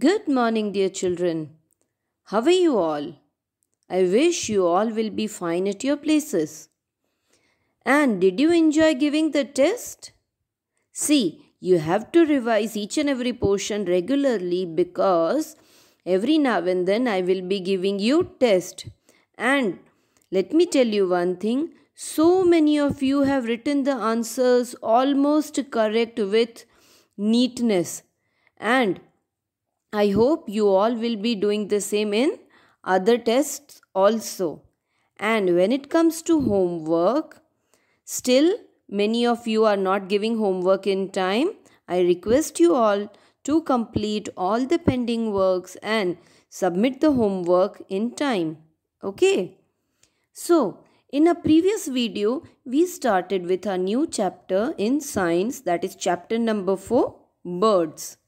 Good morning, dear children. How are you all? I wish you all will be fine at your places. And did you enjoy giving the test? See, you have to revise each and every portion regularly because every now and then I will be giving you test. And let me tell you one thing, so many of you have written the answers almost correct with neatness and I hope you all will be doing the same in other tests also. And when it comes to homework, still many of you are not giving homework in time. I request you all to complete all the pending works and submit the homework in time. Okay? So, in a previous video, we started with a new chapter in science that is chapter number 4, birds.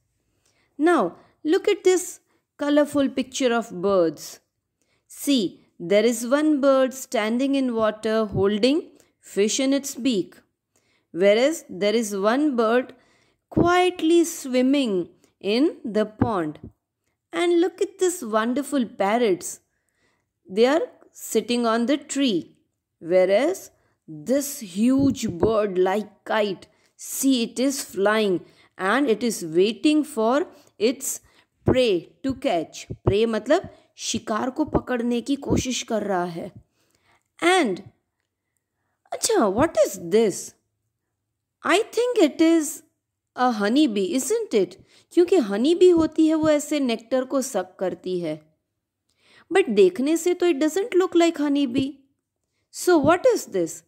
Now, Look at this colorful picture of birds. See, there is one bird standing in water holding fish in its beak, whereas there is one bird quietly swimming in the pond. And look at this wonderful parrots. They are sitting on the tree, whereas this huge bird like kite, see it is flying and it is waiting for its prey to catch prey मतलब शिकार को पकड़ने की कोशिश कर रहा है and अच्छा what is this I think it is a honey bee isn't it क्योंकि हनी बी होती है वो ऐसे नेक्टर को सक करती है बट देखने से तो it doesn't look like honey bee so what is this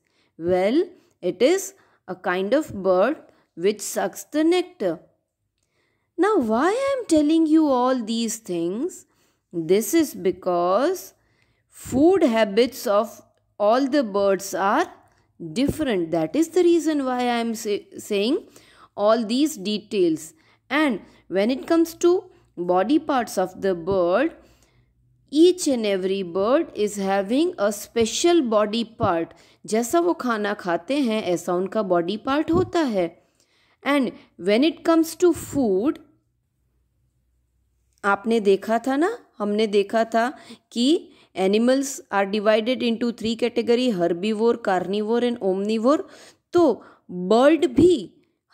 well it is a kind of bird which sucks the nectar Now, why I am telling you all these things? This is because food habits of all the birds are different. That is the reason why I am say saying all these details. And when it comes to body parts of the bird, each and every bird is having a special body part. जैसा वो खाना खाते हैं ऐसा उनका body part होता है and when it comes to food आपने देखा था ना हमने देखा था कि animals are divided into three category herbivore carnivore and omnivore तो बर्ड भी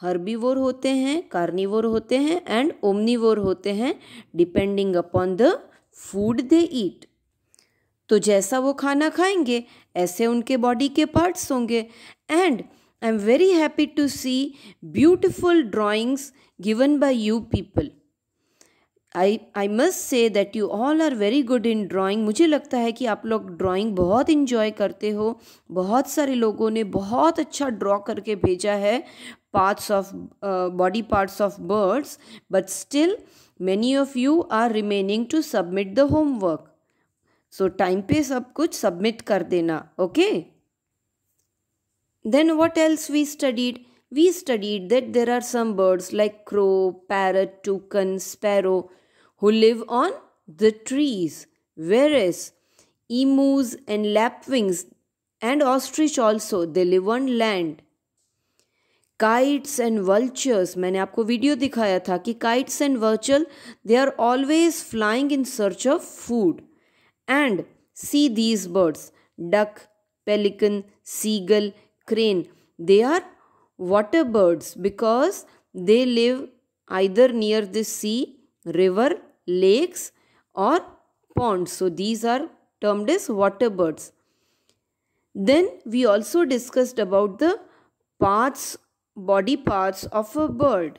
हर्बीवोर होते हैं कार्निवोर होते हैं एंड ओमनीवोर होते हैं depending upon the food they eat तो जैसा वो खाना खाएंगे ऐसे उनके बॉडी के पार्ट्स होंगे and I am very happy to see beautiful drawings given by you people I I must say that you all are very good in drawing मुझे लगता है कि आप लोग ड्राइंग बहुत इन्जॉय करते हो बहुत सारे लोगों ने बहुत अच्छा ड्रॉ करके भेजा है parts of body parts of birds but still many of you are remaining to submit the homework so time पे सब कुछ सबमिट कर देना okay okay? Then what else we studied? We studied that there are some birds like crow, parrot, toucan, sparrow who live on the trees. Whereas emus and lapwings and ostrich also, they live on land. Kites and vultures, I have shown video that kites and vulture they are always flying in search of food. And see these birds, duck, pelican, seagull, crane. They are water birds because they live either near the sea, river, lakes, or ponds. So these are termed as water birds. Then we also discussed about the parts, body parts of a bird.